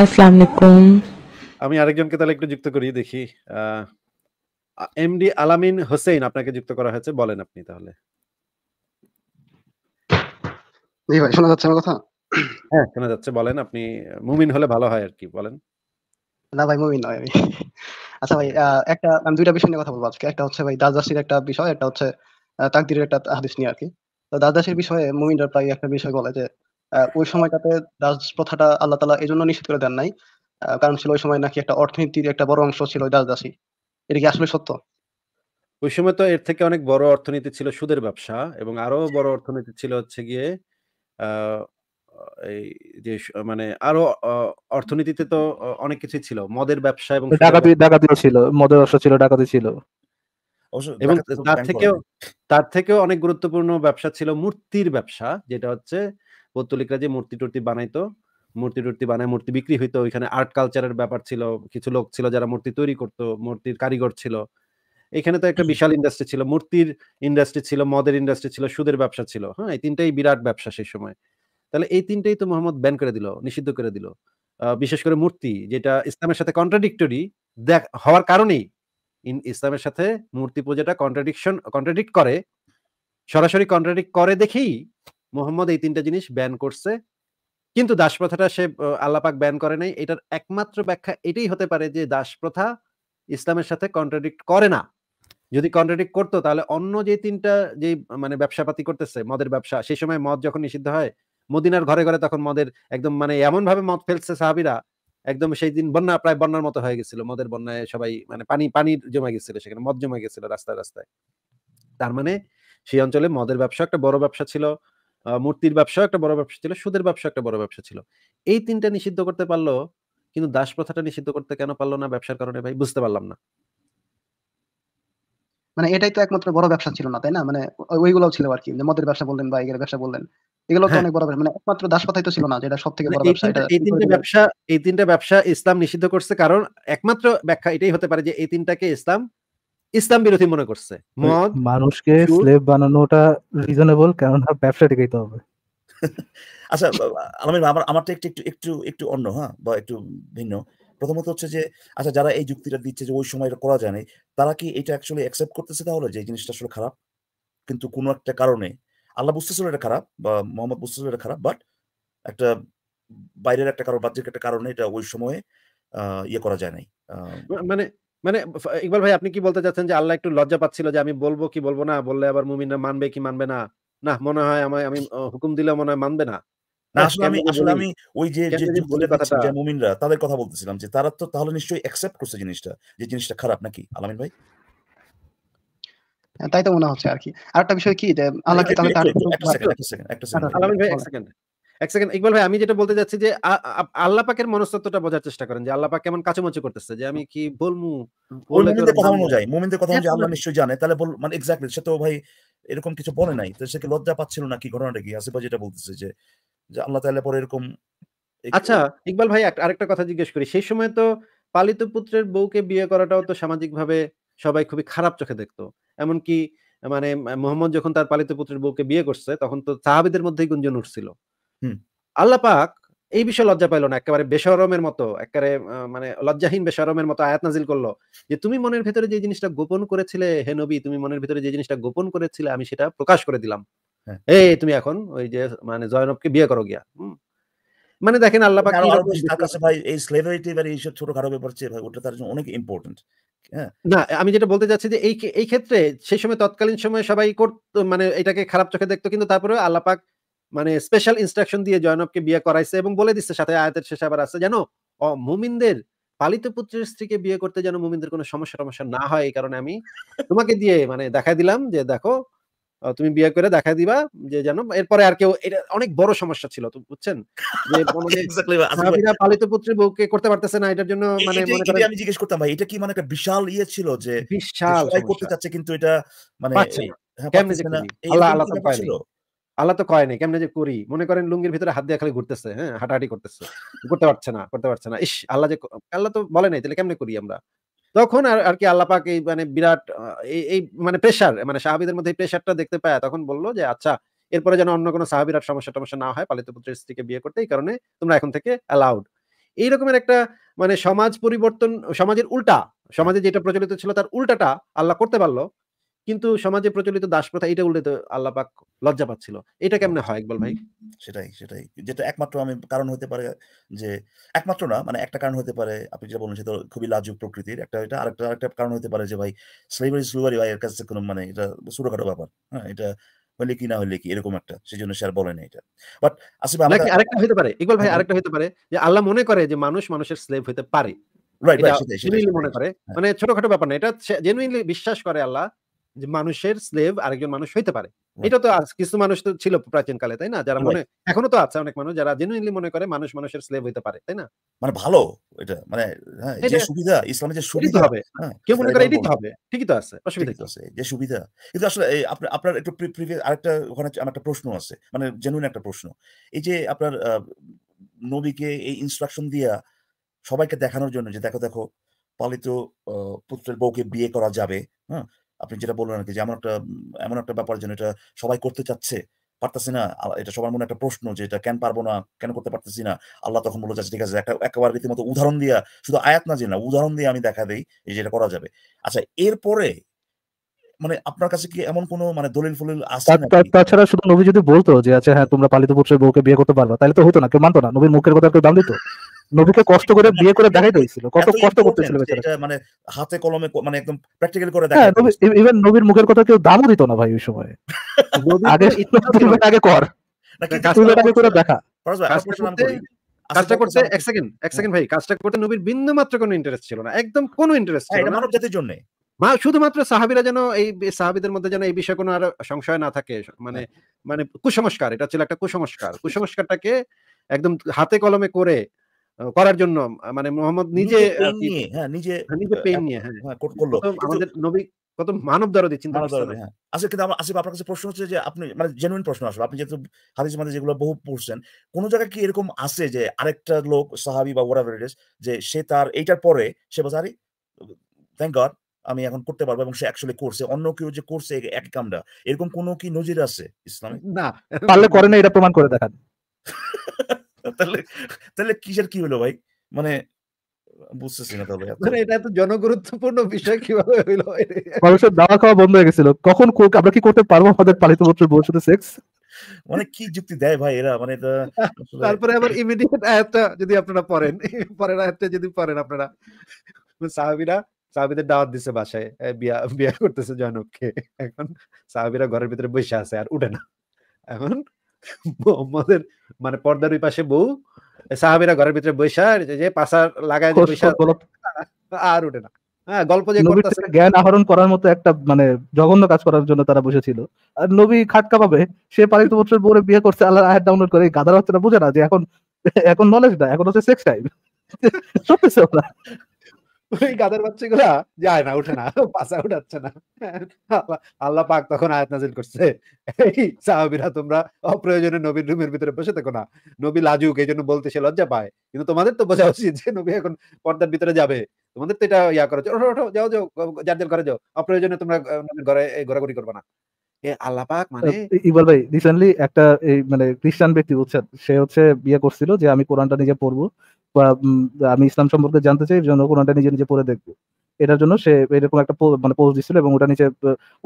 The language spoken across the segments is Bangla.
আসসালামু আলাইকুম আমি আরেকজনকে তাহলে একটু যুক্ত করি দেখি এমডি আলামিন হোসেন আপনাকে যুক্ত করা হয়েছে বলেন আপনি তাহলে জি ভাই শোনা যাচ্ছে আমার কথা হ্যাঁ শোনা যাচ্ছে বলেন আপনি মুমিন হলে ভালো হয় আর কি বলেন না ভাই মুমিন নয় আমি আচ্ছা ভাই একটা আমি দুইটা বিষয় নিয়ে কথা বলবো আজকে একটা হচ্ছে ভাই দাসদাসির একটা বিষয় একটা হচ্ছে তাকদিরের একটা হাদিস নিয়ে আর কি তো বিষয়ে মুমিনরা প্রায় একটা বিষয় বলে যে ওই সময়টাতে দাস প্রথাটা আল্লাহ তালা এই জন্য নিষেধ করে দেন নাই কারণ ছিল ওই সময় নাকি একটা অর্থনীতির একটা বড় অংশ ছিল দাস দাসী এটা কি আসলে সত্য ওই সময় তো এর থেকে অনেক বড় অর্থনীতি ছিল সুদের ব্যবসা এবং আরো বড় অর্থনীতি ছিল হচ্ছে গিয়ে এই যে মানে আরো অর্থনীতিতে তো অনেক কিছুই ছিল মদের ব্যবসা এবং ডাকাতি ছিল মদের ব্যবসা ছিল ডাকাতি ছিল এবং তার থেকেও তার থেকেও অনেক গুরুত্বপূর্ণ ব্যবসা ছিল মূর্তির ব্যবসা যেটা হচ্ছে পত্তলিকরা যে মূর্তি টুর্তি বানাইতো মূর্তি টুর্তি বানায় মূর্তি বিক্রি হইতো ওইখানে আর্ট কালচারের ব্যাপার ছিল কিছু লোক ছিল যারা মূর্তি তৈরি করতো মূর্তির কারিগর ছিল এখানে তো একটা বিশাল ইন্ডাস্ট্রি ছিল মূর্তির ইন্ডাস্ট্রি ছিল মদের ইন্ডাস্ট্রি ছিল সুদের ব্যবসা ছিল হ্যাঁ এই তিনটাই বিরাট ব্যবসা সেই সময় তাহলে এই তিনটাই তো মোহাম্মদ ব্যান করে দিল নিষিদ্ধ করে দিল বিশেষ করে মূর্তি যেটা ইসলামের সাথে কন্ট্রাডিক্টরি দেখ হওয়ার কারণেই ইসলামের সাথে মূর্তি পূজাটা কন্ট্রাডিকশন কন্ট্রাডিক্ট করে সরাসরি কন্ট্রাডিক্ট করে দেখেই মোহাম্মদ এই তিনটা জিনিস ব্যান করছে কিন্তু দাস প্রথাটা সে আল্লাপাক ব্যান করে নাই এটার একমাত্র ব্যাখ্যা এটাই হতে পারে যে দাস প্রথা ইসলামের সাথে কন্ট্রাডিক্ট করে না যদি কন্ট্রাডিক্ট করতো তাহলে অন্য যে তিনটা যে মানে ব্যবসাপাতি করতেছে মদের ব্যবসা সেই সময় মদ যখন নিষিদ্ধ হয় মদিনার ঘরে ঘরে তখন মদের একদম মানে এমন ভাবে মদ ফেলছে সাহাবিরা একদম সেই দিন বন্যা প্রায় বন্যার মতো হয়ে গেছিল মদের বন্যায় সবাই মানে পানি পানি জমা গেছিল সেখানে মদ জমা গেছিল রাস্তায় রাস্তায় তার মানে সেই অঞ্চলে মদের ব্যবসা একটা বড় ব্যবসা ছিল মূর্তির ব্যবসাও একটা বড় ব্যবসা ছিল সুদের ব্যবসা একটা বড় ব্যবসা ছিল এই তিনটা নিষিদ্ধ করতে পারলো কিন্তু দাস প্রথাটা নিষিদ্ধ করতে কেন পারলো না ব্যবসার কারণে ভাই বুঝতে পারলাম না মানে এটাই তো একমাত্র বড় ব্যবসা ছিল না তাই না মানে ওইগুলোও ছিল আর কি যে মদের ব্যবসা বললেন বা এগের ব্যবসা বললেন এগুলো তো হ্যাঁ। অনেক বড় ব্যবসা মানে একমাত্র দাস প্রথাই তো ছিল না যেটা সব থেকে বড় মানে ব্যবসা এটা এই তিনটা ব্যবসা এই তিনটা ব্যবসা ইসলাম নিষিদ্ধ করছে কারণ একমাত্র ব্যাখ্যা এটাই হতে পারে যে এই তিনটাকে ইসলাম ইসলাম বিরোধী মনে করছে মদ মানুষকে স্লেভ বানানোটা রিজনেবল কারণ ব্যবসা টিকাইতে হবে আচ্ছা আমার আমার আমারটা একটু একটু একটু অন্য হ্যাঁ বা একটু ভিন্ন প্রথমত হচ্ছে যে আচ্ছা যারা এই যুক্তিটা দিচ্ছে যে ওই সময় এটা করা যায় না তারা কি এটা অ্যাকচুয়ালি অ্যাকসেপ্ট করতেছে তাহলে যে এই জিনিসটা আসলে খারাপ কিন্তু কোনো একটা কারণে আল্লাহ বুঝতেছিল এটা খারাপ বা মোহাম্মদ বুঝতেছিল এটা খারাপ বাট একটা বাইরের একটা কারণ বাহ্যিক একটা কারণে এটা ওই সময়ে ইয়ে করা যায় নাই মানে মানে ইকবাল ভাই আপনি কি বলতে চাচ্ছেন যে আল্লাহ একটু লজ্জা পাচ্ছিল যে আমি বলবো কি বলবো না বললে আবার মুমিনরা মানবে কি মানবে না না মনে হয় আমি আমি হুকুম দিলে মনে হয় মানবে না আসলে আমি আসলে আমি ওই যে বলে যে মুমিনরা তাদের কথা বলতেছিলাম যে তারা তো তাহলে নিশ্চয়ই অ্যাকসেপ্ট করছে জিনিসটা যে জিনিসটা খারাপ নাকি আলামিন ভাই হ্যাঁ, তাই তো মনে হচ্ছে আর কি আরেকটা বিষয় কি যে আল্লাহ কি তাহলে তার একটা সেকেন্ড একটা সেকেন্ড আচ্ছা, আচ্ছা, আলামিন ভাই এক সেকেন্ড এক সেকেন্ড ইকবাল ভাই আমি যেটা বলতে যাচ্ছি যে আল্লাহ পাকের মনস্তত্বটা বোঝার চেষ্টা করেন যে আল্লাহ পাক কেমন কাচুমাচু করতেছে যে আমি কি বলমু মুমিনদের কথা মনে যায় মুমিনদের কথা যে আল্লাহ নিশ্চয় জানে তাহলে বল মানে এক্স্যাক্টলি সে তো ভাই এরকম কিছু বলে নাই তো সে কি লজ্জা পাচ্ছিল না কি ঘটনাটা কি আসিফা যেটা বলতেছে যে যে আল্লাহ তাহলে পরে এরকম আচ্ছা ইকবাল ভাই আরেকটা কথা জিজ্ঞেস করি সেই সময় তো পালিত পুত্রের বউকে বিয়ে করাটাও তো সামাজিকভাবে সবাই খুবই খারাপ চোখে দেখতো এমনকি মানে মোহাম্মদ যখন তার পালিত পুত্রের বউকে বিয়ে করছে তখন তো সাহাবিদের মধ্যেই গুঞ্জন উঠছিল আল্লাহ পাক এই বিষয়ে লজ্জা পাইলো না একেবারে বেসরমের মতো একেবারে মানে লজ্জাহীন বেসরমের মতো আয়াত নাজিল করলো যে তুমি মনের ভেতরে যে জিনিসটা গোপন করেছিলে হে নবী তুমি মনের ভেতরে যে জিনিসটা গোপন করেছিলে আমি সেটা প্রকাশ করে দিলাম হ্যাঁ। এই তুমি এখন ওই যে মানে জয়নবকে বিয়ে করো গিয়া মানে দেখেন আল্লাহ এই স্লেভারিটি বা এইসব ছোটখাটো ব্যাপার ভাই ওটা তার জন্য অনেক ইম্পর্টেন্ট হ্যাঁ। না আমি যেটা বলতে চাচ্ছি যে এই এই ক্ষেত্রে সেই সময় তৎকালীন সময় সবাই করত মানে এটাকে খারাপ চোখে দেখতো কিন্তু তারপরে আল্লাহ পাক মানে স্পেশাল ইনস্ট্রাকশন দিয়ে জয়নবকে বিয়ে করাইছে এবং বলে দিচ্ছে সাথে আয়াতের শেষে আবার আছে জানো মুমিনদের পালিত পুত্রের স্ত্রীকে বিয়ে করতে যেন মুমিনদের কোনো সমস্যা টমস্যা না হয় এই কারণে আমি তোমাকে দিয়ে মানে দেখা দিলাম যে দেখো তুমি বিয়ে করে দেখা দিবা যে জানো এরপরে আর কেউ এটা অনেক বড় সমস্যা ছিল তুমি বুঝছেন যে আচ্ছা, সাহাবীরা পালিত পুত্রের বউকে করতে পারতেছে না এটার জন্য মানে আমি জিজ্ঞেস করতাম ভাই এটা কি মানে একটা বিশাল ইয়ে ছিল যে বিশাল করতে চাচ্ছে কিন্তু এটা মানে আল্লাহ তো কয় নাই কেমনে যে করি মনে করেন লুঙ্গির ভিতরে হাত দিয়ে খালি ঘুরতেছে হ্যাঁ হাঁটাহাটি করতেছে করতে পারছে না করতে পারছে না ইস আল্লাহ যে আল্লাহ তো বলে নাই তাহলে কেমনে করি আমরা তখন আর আর কি আল্লাহ পাক এই মানে বিরাট এই মানে প্রেশার মানে সাহাবিদের মধ্যে প্রেশারটা দেখতে পায় তখন বললো যে আচ্ছা এরপরে যেন অন্য কোনো সাহাবির আর সমস্যা টমস্যা না হয় পালিত পুত্রের স্ত্রীকে বিয়ে করতে এই কারণে তোমরা এখন থেকে অ্যালাউড এই রকমের একটা মানে সমাজ পরিবর্তন সমাজের উল্টা সমাজে যেটা প্রচলিত ছিল তার উল্টাটা আল্লাহ করতে পারলো কিন্তু সমাজে প্রচলিত প্রথা এটা উল্লেখ আল্লাহ পাক লজ্জা পাচ্ছিল এটা কেমনে হয় একবার ভাই সেটাই সেটাই যেটা একমাত্র আমি কারণ হতে পারে যে একমাত্র না মানে একটা কারণ হতে পারে আপনি যেটা বলুন সেটা খুবই লাজুক প্রকৃতির একটা এটা আরেকটা আরেকটা কারণ হতে পারে যে ভাই স্লেভারি স্লুভারি ভাই এর কাছে কোনো মানে এটা ছোটখাটো ব্যাপার হ্যাঁ এটা হলে কি না হলে কি এরকম একটা সেই জন্য বলে না এটা বাট আসিফ আরেকটা হতে পারে ইকবাল ভাই হ্যাঁ, আরেকটা হতে পারে যে আল্লাহ মনে করে যে মানুষ মানুষের স্লেভ হতে পারে রাইট মনে করে হ্যাঁ। মানে ছোটখাটো ব্যাপার না এটা জেনুইনলি বিশ্বাস করে আল্লাহ মানুষের স্লেভ আরেকজন মানুষ হইতে পারে এটা তো কিছু মানুষ তো ছিল কালে তাই না যারা মনে এখনো তো আছে অনেক মানুষ যারা জেনুইনলি মনে করে মানুষ মানুষের স্লেভ হইতে পারে তাই না মানে ভালো এটা মানে হ্যাঁ, যে সুবিধা ইসলামে যে সুবিধা হবে হ্যাঁ, কেউ মনে করে হবে ঠিকই তো আছে অসুবিধা কি আছে যে সুবিধা কিন্তু আসলে আপনার আপনার একটু প্রিভিয়াস আরেকটা ওখানে আমার একটা প্রশ্ন আছে মানে জেনুইন একটা প্রশ্ন এই যে আপনার নবীকে এই ইনস্ট্রাকশন দিয়া সবাইকে দেখানোর জন্য যে দেখো দেখো পালিত পুত্রের বউকে বিয়ে করা যাবে হ্যাঁ আপনি যেটা বললেন আর যে এমন একটা এমন একটা ব্যাপার যেন এটা সবাই করতে চাচ্ছে পারতেছি না এটা সবার মনে একটা প্রশ্ন যে এটা কেন পারবো না কেন করতে পারতেছি না আল্লাহ তখন বলে যাচ্ছে ঠিক আছে একটা একেবারে রীতিমতো উদাহরণ দিয়া শুধু আয়াত না যে না উদাহরণ দিয়ে আমি দেখা দিই যে এটা করা যাবে আচ্ছা এরপরে মানে আপনার কাছে কি এমন কোনো মানে দলিল ফলিল আছে তাছাড়া শুধু নবী যদি বলতো যে আচ্ছা হ্যাঁ তোমরা পালিত পুত্রের বউকে বিয়ে করতে পারবা তাহলে তো হতো না কেউ মানতো না নবীর মুখের কথা কেউ দাম দিত নবীকে কষ্ট করে বিয়ে করে দেখাই দিয়েছিল কত কষ্ট করতেছিল বেচারা মানে হাতে কলমে মানে একদম প্র্যাকটিক্যাল করে হ্যাঁ, দেখা ইভেন নবীর মুখের কথা কেউ দামও দিত না ভাই ওই সময় আগে ইচ্ছা আগে কর আগে করে দেখা কাজটা করতে এক সেকেন্ড এক সেকেন্ড ভাই কাজটা করতে নবীর বিন্দু মাত্র কোনো ইন্টারেস্ট ছিল না একদম কোনো ইন্টারেস্ট হ্যাঁ, ছিল না মানব জাতির জন্য মা শুধুমাত্র সাহাবিরা যেন এই সাহাবিদের মধ্যে যেন এই বিষয়ে কোনো আর সংশয় না থাকে মানে হ্যাঁ। মানে কুসংস্কার এটা ছিল একটা কুসংস্কার কুসংস্কারটাকে একদম হাতে কলমে করে করার জন্য মানে মোহাম্মদ নিজে নিজে পেন নিয়ে হ্যাঁ, হ্যাঁ, হ্যাঁ।, হ্যাঁ আমাদের নবী কত মানব আচ্ছা, কিন্তু আসিফ আচ্ছা, আপনার কাছে প্রশ্ন হচ্ছে যে আপনি মানে জেনুইন প্রশ্ন আসবে আপনি যেহেতু হাদিস মানে যেগুলো বহু পড়ছেন কোন জায়গায় কি এরকম আছে যে আরেকটা লোক সাহাবি বা ওয়ার ইট যে সে তার এইটার পরে সে বলছে আরে থ্যাংক গড আমি এখন করতে পারবো এবং সে অ্যাকচুয়ালি করছে অন্য কেউ যে করছে এক কামটা এরকম কোনো কি নজির আছে ইসলামে না পারলে করে না এটা প্রমাণ করে দেখান তাহলে তাহলে কিসের কি হলো ভাই মানে বুঝতেছি না মানে এটা জনগুরুত্বপূর্ণ বিষয় কিভাবে হইলো মানুষের দাওয়া খাওয়া বন্ধ হয়ে গেছিল কখন আমরা কি করতে পারবো আমাদের পালিত বছর সেক্স মানে কি যুক্তি দেয় ভাই এরা মানে তারপরে আবার ইমিডিয়েট আয়াতটা যদি আপনারা পড়েন পরের আয়াতটা যদি পড়েন আপনারা সাহাবিরা সাহাবিদের দাওয়াত দিছে বাসায় বিয়া বিয়া করতেছে জনককে এখন সাহাবিরা ঘরের ভিতরে বসে আছে আর উঠে না এখন মোহাম্মদের মানে পর্দার ওই পাশে বউ সাহাবিরা ঘরের ভিতরে বৈশা যে পাশা লাগায় বৈশা আর উঠে না হ্যাঁ গল্প যে জ্ঞান আহরণ করার মতো একটা মানে জঘন্য কাজ করার জন্য তারা বসেছিল আর নবী খাটকা পাবে সে পালিত বছর বউরে বিয়ে করছে আল্লাহ আয়াত ডাউনলোড করে গাদার হচ্ছে না বুঝে না যে এখন এখন নলেজ না এখন হচ্ছে সেক্স টাইম সত্যি ওরা ওই গাদার বাচ্চাগুলা যায় না উঠে না পাশা উঠাচ্ছে না আল্লাহ পাক তখন আয়াত নাজিল করছে এই সাহাবিরা তোমরা অপ্রয়োজনে নবীর রুমের ভিতরে বসে থাকো না নবী লাজুক এই জন্য বলতে সে লজ্জা পায় কিন্তু তোমাদের তো বোঝা উচিত যে নবী এখন পর্দার ভিতরে যাবে তোমাদের তো এটা ইয়া করো ওঠো ওঠো যাও যাও যার যার ঘরে যাও অপ্রয়োজনে তোমরা ঘরে ঘোরাঘুরি করবো না মানে একটা এই মানে খ্রিস্টান ব্যক্তি সে হচ্ছে বিয়ে করছিল যে আমি কোরআনটা নিজে পড়বো বা আমি ইসলাম সম্পর্কে জানতে চাই জন্য নিজে নিজে দেখবো এটার জন্য সে এরকম একটা মানে দিচ্ছিল এবং ওটা নিচে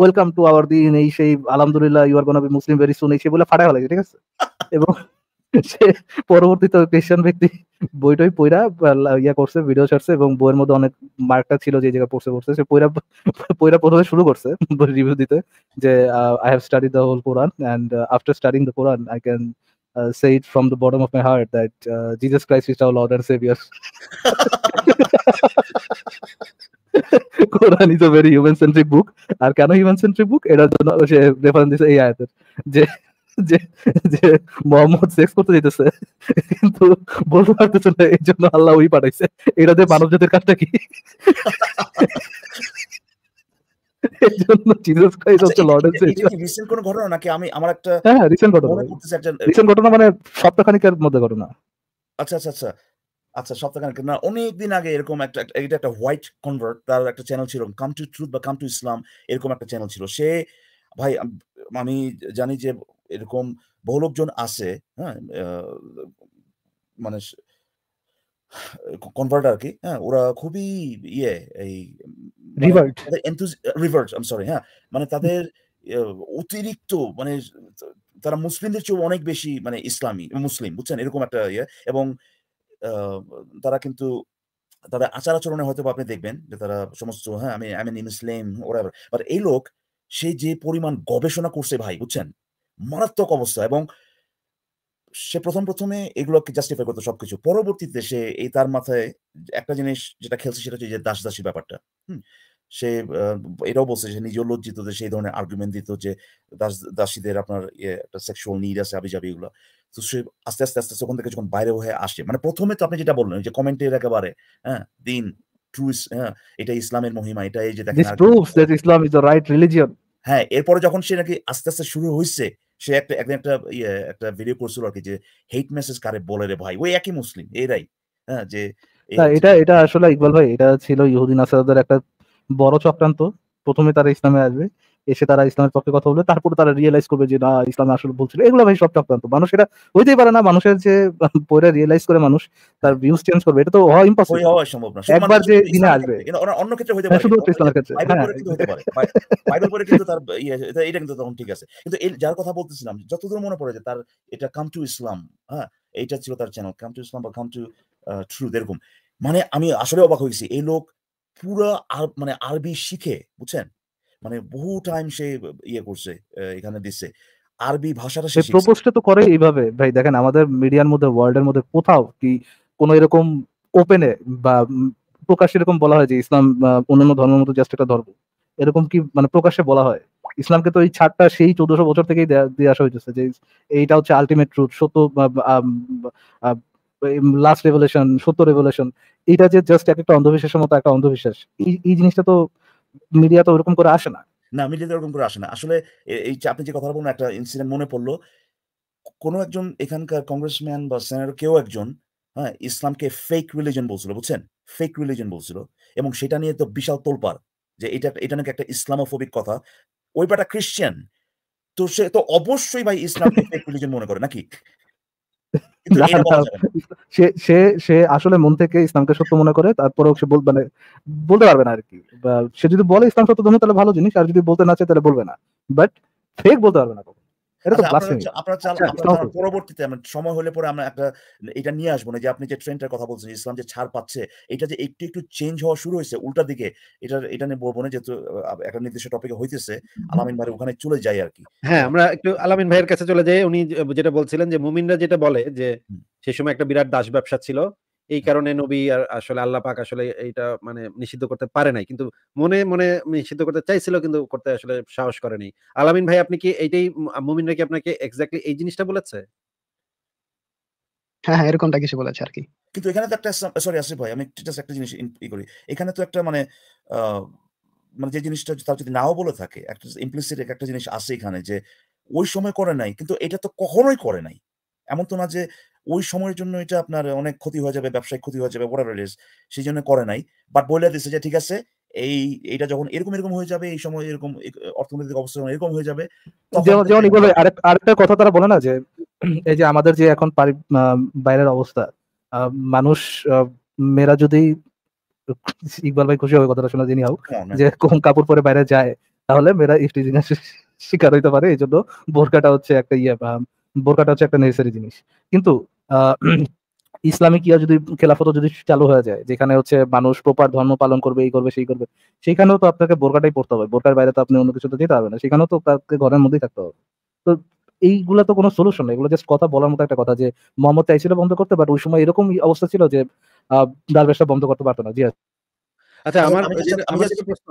ওয়েলকাম টু আওয়ার দিন এই সেই আলহামদুলিল্লাহ you R gonna Muslim very এই বলে ফাটা হয়ে ঠিক আছে এবং সে পরবর্তীতে খ্রিস্টান ব্যক্তি বইটাই পইরা ইয়া করছে ভিডিও ছাড়ছে এবং বইয়ের মধ্যে অনেক মার্কটা ছিল যে জায়গায় পড়ছে পড়ছে সে পইরা পইরা প্রথমে শুরু করছে রিভিউ দিতে যে I have study the whole Quran and after studying the Quran I can say it from the bottom of my heart that uh, Christ Christ is lord Lord saviour Quran is a very human centric book আর কেন হিউম্যান সেন্ট্রিক বুক এটার জন্য সে রেফারেন্স দিছে এই আয়াতের যে যে যে মোহাম্মদ সেক্স করতে যেতেছে কিন্তু বলতে পারতেছে না এই জন্য আল্লাহ ওই পাঠাইছে এটা যে মানব জাতির কাজটা কি রিসেন্ট আচ্ছা, ঘটনা হ্যাঁ, হ্যাঁ, মানে মধ্যে ঘটনা আচ্ছা আচ্ছা আচ্ছা আচ্ছা না অনেকদিন আগে এরকম একটা একটা হোয়াইট কনভার্ট তার একটা চ্যানেল ছিল কাম টু ট্রুথ বা কাম টু ইসলাম এরকম একটা চ্যানেল ছিল সে ভাই আমি জানি যে এরকম বহু লোকজন আছে হ্যাঁ মানে কনভার্ট আর কি হ্যাঁ ওরা খুবই ইয়ে এই রিভার্ট আম সরি হ্যাঁ মানে তাদের ইয়ে, অতিরিক্ত মানে তারা মুসলিমদের চেয়ে অনেক বেশি মানে ইসলামী মুসলিম বুঝছেন এরকম একটা ইয়ে এবং তারা কিন্তু তাদের আচার আচরণে হয়তো আপনি দেখবেন যে তারা সমস্ত হ্যাঁ আমি আমি মুসলিম ওরা বাট এই লোক সে যে পরিমাণ গবেষণা করছে ভাই বুঝছেন মারাত্মক অবস্থা এবং সে প্রথম প্রথমে এগুলোকে জাস্টিফাই করতো সবকিছু পরবর্তীতে সে এই তার মাথায় একটা জিনিস যেটা খেলছে সেটা হচ্ছে যে দাস দাসী ব্যাপারটা হুম সে এটাও বলছে যে নিজেও লজ্জিত যে সেই ধরনের আর্গুমেন্ট দিত যে দাস দাসীদের আপনার ইয়ে, একটা সেক্সুয়াল নিড আছে আবি যাবি এগুলো তো সে আস্তে আস্তে আস্তে আস্তে ওখান থেকে যখন বাইরে হয়ে আসে মানে প্রথমে তো আপনি যেটা বললেন যে কমেন্টের একেবারে হ্যাঁ দিন ট্রু হ্যাঁ এটা ইসলামের মহিমা এটা এই যে দেখেন Islam is the right religion হ্যাঁ এরপরে যখন সে নাকি আস্তে আস্তে শুরু হয়েছে সে একটা একদিন একটা ইয়ে একটা ভিডিও করছিল আর কি যে হেট মেসেজ কারে বলে রে ভাই ওই একই মুসলিম এরাই হ্যাঁ যে এটা এটা আসলে ইকবাল ভাই এটা ছিল ইহুদি আসাদের একটা বড় চক্রান্ত প্রথমে তারা ইসলামে আসবে এসে তারা ইসলামের পক্ষে কথা বলবে তারপরে তারা রিয়েলাইজ করবে যে না ইসলাম আসলে ভুল এগুলো ভাই সব চক্রান্ত মানুষ এটা হইতেই পারে না মানুষের যে পরে রিয়েলাইজ করে মানুষ তার ভিউজ চেঞ্জ করবে এটা তো হওয়া ইম্পসিবল হওয়া সম্ভব না একবার যে দিনে আসবে অন্য ক্ষেত্রে হইতে হ্যাঁ, পারে শুধু ইসলামের ক্ষেত্রে বাইবেল হ্যাঁ। পরে কিন্তু তার ইয়ে, এটা কিন্তু তখন ঠিক আছে কিন্তু যার কথা বলতেছিলাম যতদূর মনে পড়ে যে তার এটা কাম টু ইসলাম হ্যাঁ এইটা ছিল তার চ্যানেল কাম টু ইসলাম বা কাম টু ট্রু এরকম মানে আমি আসলে অবাক হয়েছি এই লোক পুরো মানে আরবি শিখে বুঝছেন মানে বহু টাইম সে ইয়ে করছে এখানে দিচ্ছে আরবি ভাষাটা সে প্রপোজটা তো করে এইভাবে ভাই দেখেন আমাদের মিডিয়ার মধ্যে ওয়ার্ল্ড এর মধ্যে কোথাও কি কোন এরকম ওপেনে বা প্রকাশ এরকম বলা হয় যে ইসলাম অন্যান্য ধর্মের মতো জাস্ট একটা ধর্ম এরকম কি মানে প্রকাশ্যে বলা হয় ইসলামকে তো এই ছাড়টা সেই চোদ্দশো বছর থেকেই দিয়ে আসা হয়েছে যে এইটা হচ্ছে আলটিমেট ট্রুথ সত্য লাস্ট রেভলেশন সত্য রেভলেশন এটা যে জাস্ট একটা অন্ধবিশ্বাসের মতো একটা অন্ধবিশ্বাস এই জিনিসটা তো মিডিয়া তো ওরকম করে আসে না না মিডিয়া তো ওরকম করে আসে না আসলে এই যে আপনি যে কথা বলবেন একটা ইনসিডেন্ট মনে পড়লো কোনো একজন এখানকার কংগ্রেসম্যান বা সেনেটর কেউ একজন হ্যাঁ ইসলামকে ফেক রিলিজন বলছিল বুঝছেন ফেক রিলিজন বলছিল এবং সেটা নিয়ে তো বিশাল তোলপার যে এটা এটা নাকি একটা ইসলামোফোবিক কথা ওই বেটা খ্রিশ্চিয়ান তো সে তো অবশ্যই ভাই ইসলামকে ফেক রিলিজন মনে করে নাকি সে সে সে আসলে মন থেকে ইসলামকে সত্য মনে করে তারপরেও সে মানে বলতে পারবে না আর কি সে যদি বলে ইসলাম সত্য ধর্ম তাহলে ভালো জিনিস আর যদি বলতে না চায় তাহলে বলবে না বাট ফেক বলতে পারবে না আচ্ছা, আচ্ছা, পরবর্তীতে মানে সময় হলে পরে আমরা একটা এটা নিয়ে আসবো না যে আপনি যে ট্রেন্ডটার কথা বলছেন ইসলাম যে ছাড় পাচ্ছে এটা যে একটু একটু চেঞ্জ হওয়া শুরু হয়েছে উল্টা দিকে এটা এটা নিয়ে বলবো না যেহেতু একটা নির্দিষ্ট টপিকে হইতেছে আলামিন ভাই ওখানে চলে যাই আর কি হ্যাঁ আমরা একটু আলামিন ভাইয়ের কাছে চলে যাই উনি যেটা বলছিলেন যে মুমিনরা যেটা বলে যে সে সময় একটা বিরাট দাস ব্যবসা ছিল এই কারণে নবী আর আসলে আল্লাহ পাক আসলে এইটা মানে নিষিদ্ধ করতে পারে নাই কিন্তু মনে মনে নিষিদ্ধ করতে চাইছিল কিন্তু করতে আসলে সাহস করেনি আলামিন ভাই আপনি কি এইটাই মুমিন রাকি আপনাকে এক্স্যাক্টলি এই জিনিসটা বলেছে হ্যাঁ হ্যাঁ এরকমটা কিছু বলেছে আর কি কিন্তু এখানে তো একটা সরি আসিফ ভাই আমি একটা জিনিস ই করি এখানে তো একটা মানে মানে যে জিনিসটা তার যদি নাও বলে থাকে একটা ইমপ্লিসিট একটা জিনিস আছে এখানে যে ওই সময় করে নাই কিন্তু এটা তো কখনোই করে নাই এমন তো না যে ওই সময়ের জন্য এটা আপনার অনেক ক্ষতি হয়ে যাবে ব্যবসায়িক ক্ষতি হয়ে যাবে বড় ইজ সেই জন্য করে নাই বাট বলে দিছে যে ঠিক আছে এই এটা যখন এরকম এরকম হয়ে যাবে এই সময় এরকম অর্থনৈতিক অবস্থা এরকম হয়ে যাবে যেমন এগুলো আরেকটা কথা তারা বলে না যে এই যে আমাদের যে এখন বাইরের অবস্থা মানুষ মেয়েরা যদি ইকবাল ভাই খুশি হবে কথাটা শোনা যিনি হোক হ্যাঁ, যে কোন কাপড় পরে বাইরে যায় তাহলে মেয়েরা জিনিস শিকার হইতে পারে এই জন্য বোরকাটা হচ্ছে একটা ইয়ে বোরকাটা হচ্ছে একটা নেসারি জিনিস কিন্তু ইসলামিক ইয়া যদি খেলাফত যদি চালু হয়ে যায় যেখানে হচ্ছে মানুষ প্রপার ধর্ম পালন করবে এই করবে সেই করবে সেখানেও তো আপনাকে বোরকাটাই পড়তে হবে বোরকার বাইরে তো আপনি অন্য কিছুতে যেতে পারবেন না সেখানেও তো তাকে ঘরের মধ্যেই থাকতে হবে তো এইগুলো তো কোনো সলিউশন নেই এগুলো জাস্ট কথা বলার মতো একটা কথা যে মোহাম্মদ চাইছিল বন্ধ করতে বাট ওই সময় এরকম অবস্থা ছিল যে দারবেশটা বন্ধ করতে পারতো না জি আচ্ছা, আচ্ছা আমার আচ্ছা, আমার প্রশ্ন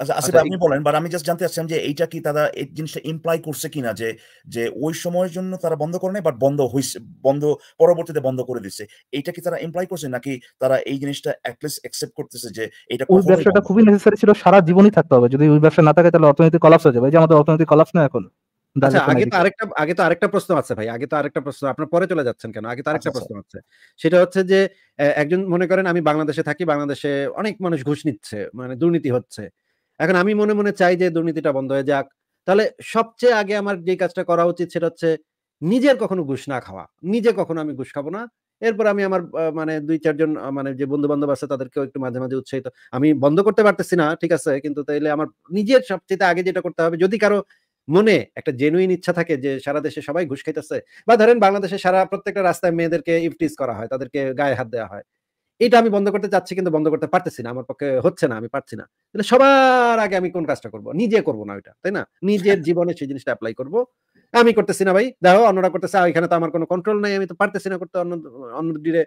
আচ্ছা, আচ্ছা, আপনি বলেন বাট আমি জাস্ট জানতে চাচ্ছিলাম যে এইটা কি তারা এই জিনিসটা ইমপ্লাই করছে কিনা যে যে ওই সময়ের জন্য তারা বন্ধ করে নাই বাট বন্ধ হইছে বন্ধ পরবর্তীতে বন্ধ করে দিচ্ছে এইটা কি তারা ইমপ্লাই করছে নাকি তারা এই জিনিসটা অ্যাটলিস্ট অ্যাকসেপ্ট করতেছে যে এটা ওই ব্যবসাটা খুবই নেসেসারি ছিল সারা জীবনই থাকতে হবে যদি ওই ব্যবসা না থাকে তাহলে অর্থনৈতিক কলাপস হয়ে যাবে যে আমাদের অর্থনৈতিক কলাপস না এখন আচ্ছা, আগে তো আরেকটা আগে তো আরেকটা প্রশ্ন আছে ভাই আগে তো আরেকটা প্রশ্ন আপনার পরে চলে যাচ্ছেন কেন আগে তো আরেকটা প্রশ্ন আছে সেটা হচ্ছে যে একজন মনে করেন আমি বাংলাদেশে থাকি বাংলাদেশে অনেক মানুষ ঘুষ নিচ্ছে মানে দুর্নীতি হচ্ছে এখন আমি মনে মনে চাই যে দুর্নীতিটা বন্ধ হয়ে যাক তাহলে সবচেয়ে আগে আমার যে কাজটা করা উচিত সেটা হচ্ছে নিজের কখনো ঘুষ না খাওয়া নিজে কখনো আমি ঘুষ খাবো না এরপর আমি আমার মানে দুই চারজন মানে যে বন্ধু বান্ধব আছে তাদেরকেও একটু মাঝে মাঝে উৎসাহিত আমি বন্ধ করতে পারতেছি না ঠিক আছে কিন্তু তাইলে আমার নিজের সবচেয়ে আগে যেটা করতে হবে যদি কারো মনে একটা জেনুইন ইচ্ছা থাকে যে সারা দেশে সবাই ঘুষ খাইতেছে বা ধরেন বাংলাদেশে সারা প্রত্যেকটা রাস্তায় মেয়েদেরকে ইফটিজ করা হয় তাদেরকে গায়ে হাত দেওয়া হয় এটা আমি বন্ধ করতে চাচ্ছি কিন্তু বন্ধ করতে পারতেছি না আমার পক্ষে হচ্ছে না আমি পারছি না তাহলে সবার আগে আমি কোন কাজটা করব নিজে করব না ওইটা তাই না নিজের জীবনে সেই জিনিসটা অ্যাপ্লাই করব আমি করতেছি না ভাই দেখো অন্যরা করতেছে ওইখানে তো আমার কোনো কন্ট্রোল নাই আমি তো পারতেছি না করতে অন্য অন্য দিকে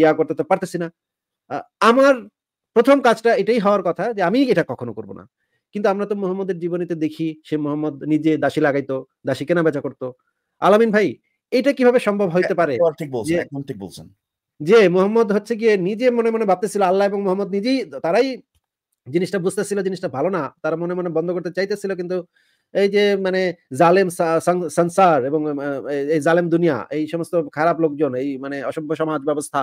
ইয়া করতে তো পারতেছি না আমার প্রথম কাজটা এটাই হওয়ার কথা যে আমি এটা কখনো করব না কিন্তু আমরা তো মোহাম্মদের জীবনীতে দেখি সে মোহাম্মদ নিজে দাসী লাগাইতো দাসী কেনা বেচা করতো আলামিন ভাই এটা কিভাবে সম্ভব হইতে পারে ঠিক বলছেন ঠিক বলছেন যে মোহাম্মদ হচ্ছে গিয়ে নিজে মনে মনে ভাবতেছিল আল্লাহ এবং মোহাম্মদ নিজেই তারাই জিনিসটা বুঝতেছিল জিনিসটা ভালো না তারা মনে মনে বন্ধ করতে চাইতেছিল কিন্তু এই যে মানে জালেম সংসার এবং এই জালেম দুনিয়া এই সমস্ত খারাপ লোকজন এই মানে অসভ্য সমাজ ব্যবস্থা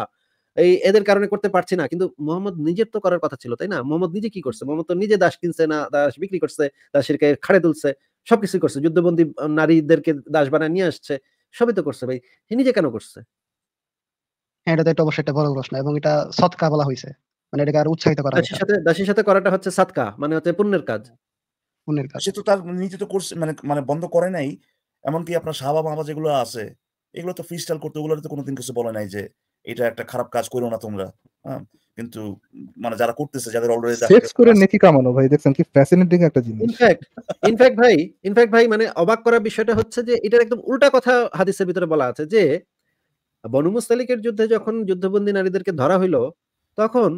এই এদের কারণে করতে পারছি না কিন্তু মোহাম্মদ নিজের তো করার কথা ছিল তাই না মোহাম্মদ নিজে কি করছে মোহাম্মদ তো নিজে দাস কিনছে না দাস বিক্রি করছে দাসেরকে খাড়ে তুলছে সবকিছু করছে যুদ্ধবন্দী নারীদেরকে দাস বানায় নিয়ে আসছে সবই তো করছে ভাই সে নিজে কেন করছে হ্যাঁ এটা তো একটা অবশ্যই একটা বড় প্রশ্ন এবং এটা সৎকা বলা হয়েছে মানে এটাকে উৎসাহিত করা দাসের সাথে দাসের সাথে করাটা হচ্ছে মানে হচ্ছে পুণ্যের কাজ পুণ্যের কাজ সে তো তার নিজে তো করছে মানে মানে বন্ধ করে নাই এমনকি আপনার সাহাবা মামা যেগুলো আছে এগুলো তো ফ্রিস্টাইল করতে ওগুলো তো কোনোদিন কিছু বলে নাই যে এটা একটা খারাপ কাজ করো না তোমরা হ্যাঁ? কিন্তু মানে যারা করতেছে যাদের অলরেডি সেক্স করে নেকি কামানো ভাই দেখছেন কি ফ্যাসিনেটিং একটা জিনিস ইনফ্যাক্ট ইনফ্যাক্ট ভাই ইনফ্যাক্ট ভাই মানে অবাক করার বিষয়টা হচ্ছে যে এটার একদম উল্টা কথা হাদিসের ভিতরে বলা আছে যে বনু মুস্তালিকের যুদ্ধে যখন যুদ্ধবন্দী নারীদেরকে ধরা হইল তখন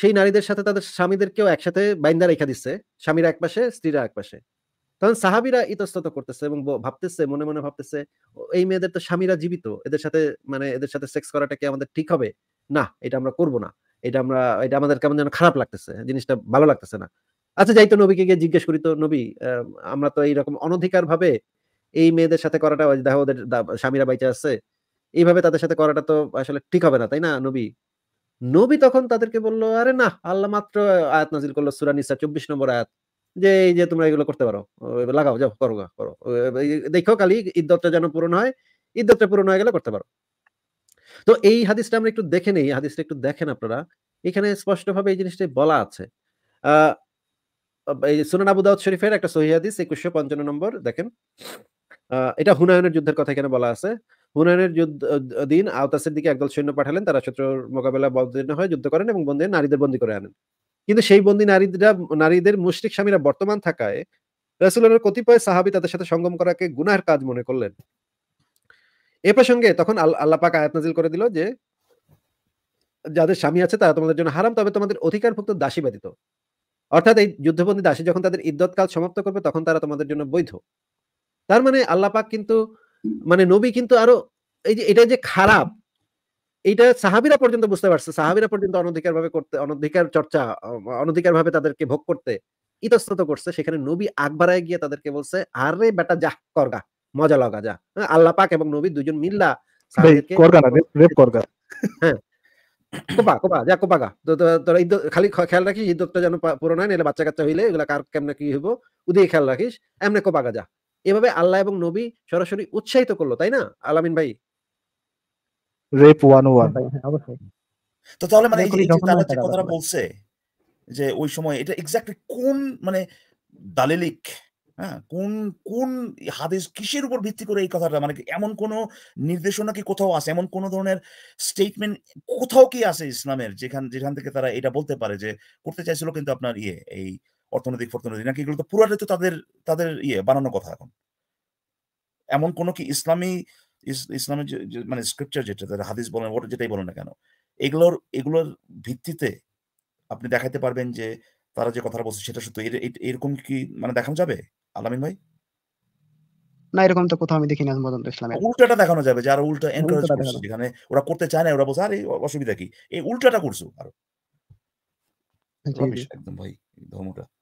সেই নারীদের সাথে তাদের স্বামীদেরকেও একসাথে বাইন্দা রেখা দিচ্ছে স্বামীরা এক পাশে স্ত্রীরা এক পাশে তখন সাহাবিরা ইতস্তত করতেছে এবং ভাবতেছে মনে মনে ভাবতেছে এই মেয়েদের তো স্বামীরা জীবিত এদের সাথে মানে এদের সাথে সেক্স করাটা কি আমাদের ঠিক হবে না এটা আমরা করব না এটা আমরা এটা আমাদের কেমন যেন খারাপ লাগতেছে জিনিসটা ভালো লাগতেছে না আচ্ছা যাই তো নবীকে গিয়ে জিজ্ঞেস করি তো নবী আমরা তো এইরকম অনধিকার ভাবে এই মেয়েদের সাথে করাটা দেখো ওদের স্বামীরা বাইচা আছে এইভাবে তাদের সাথে করাটা তো আসলে ঠিক হবে না তাই না নবী নবী তখন তাদেরকে বলল আরে না আল্লাহ মাত্র আয়াত নাজিল করলো সুরা নিসা চব্বিশ নম্বর আয়াত যে এই যে তোমরা এগুলো করতে পারো লাগাও যাও করো করো দেখো খালি ইদ্যতটা যেন পূরণ হয় ইদ্যতটা পূরণ হয়ে গেলে করতে পারো তো এই হাদিসটা আমরা একটু দেখে নেই হাদিসটা একটু দেখেন আপনারা এখানে স্পষ্টভাবে এই জিনিসটাই বলা আছে এই সুনান আবু দাউদ শরীফের একটা সহি হাদিস একুশশো পঞ্চান্ন নম্বর দেখেন এটা হুনায়নের যুদ্ধের কথা এখানে বলা আছে হুনানের যুদ্ধ দিন আওতাসের দিকে একদল সৈন্য পাঠালেন তারা শত্রুর মোকাবেলা বন্দীর্ণ হয়ে যুদ্ধ করেন এবং বন্দী নারীদের বন্দী করে আনেন কিন্তু সেই বন্দী নারীরা নারীদের মুশরিক স্বামীরা বর্তমান থাকায় রাসুলের কতিপয় সাহাবি তাদের সাথে সঙ্গম করাকে গুনার কাজ মনে করলেন এ প্রসঙ্গে তখন আল্লাপাক আয়াত নাজিল করে দিল যে যাদের স্বামী আছে তারা তোমাদের জন্য হারাম তবে তোমাদের অধিকারভুক্ত দাসী ব্যতীত অর্থাৎ এই যুদ্ধবন্দী দাসী যখন তাদের ইদ্যৎকাল সমাপ্ত করবে তখন তারা তোমাদের জন্য বৈধ তার মানে আল্লাপাক কিন্তু মানে নবী কিন্তু আরো এই যে এটা যে খারাপ এটা সাহাবিরা পর্যন্ত বুঝতে পারছে সাহাবিরা পর্যন্ত অনধিকার ভাবে করতে অনধিকার চর্চা অনধিকার ভাবে তাদেরকে ভোগ করতে ইতস্তত করছে সেখানে নবী আগ গিয়ে তাদেরকে বলছে আরে বেটা যা করগা মজা লগা যা হ্যাঁ, আল্লাহ পাক এবং নবী দুজন মিল্লা করগা না রেপ হ্যাঁ। যা কোপা খালি খেয়াল রাখিস যেন পুরো নয় বাচ্চা কাচ্চা হইলে এগুলা কার কেমনে কি হইব উদিয়ে খেয়াল রাখিস এমনি কোপা যা এভাবে আল্লাহ এবং নবী সরাসরি উৎসাহিত করলো তাই না আলামিন ভাই রেপ ওয়ান ওয়ান হ্যাঁ, হ্যাঁ, তো তাহলে মানে, মানে কথাটা বলছে যে ওই সময় এটা এক্স্যাক্টলি কোন মানে দালিলিক হ্যাঁ কোন কোন হাদিস কিসের উপর ভিত্তি করে এই কথাটা মানে এমন কোন নির্দেশনা কি কোথাও আছে এমন কোন ধরনের স্টেটমেন্ট কোথাও কি আছে ইসলামের যেখান যেখান থেকে তারা এটা বলতে পারে যে করতে চাইছিল কিন্তু আপনার ইয়ে এই অর্থনৈতিক ফর্তনৈতিক নাকি এগুলো তো পুরাটাই তো তাদের তাদের ইয়ে বানানো কথা এখন এমন কোনো কি ইসলামী ইসলামের মানে স্ক্রিপচার যেটা তাদের হাদিস বলেন ওটা যেটাই বলেন না কেন এগুলোর এগুলোর ভিত্তিতে আপনি দেখাতে পারবেন যে তারা যে কথাটা বলছে সেটা সত্যি এরকম কি মানে দেখানো যাবে আলামিন ভাই না এরকম তো কোথাও আমি দেখিনি না ইসলামে উল্টাটা দেখানো যাবে যারা উল্টা এনকারেজ করছে যেখানে ওরা করতে চায় না ওরা বলছে আরে অসুবিধা কি এই উল্টাটা করছো আরো একদম ভাই ধর্মটা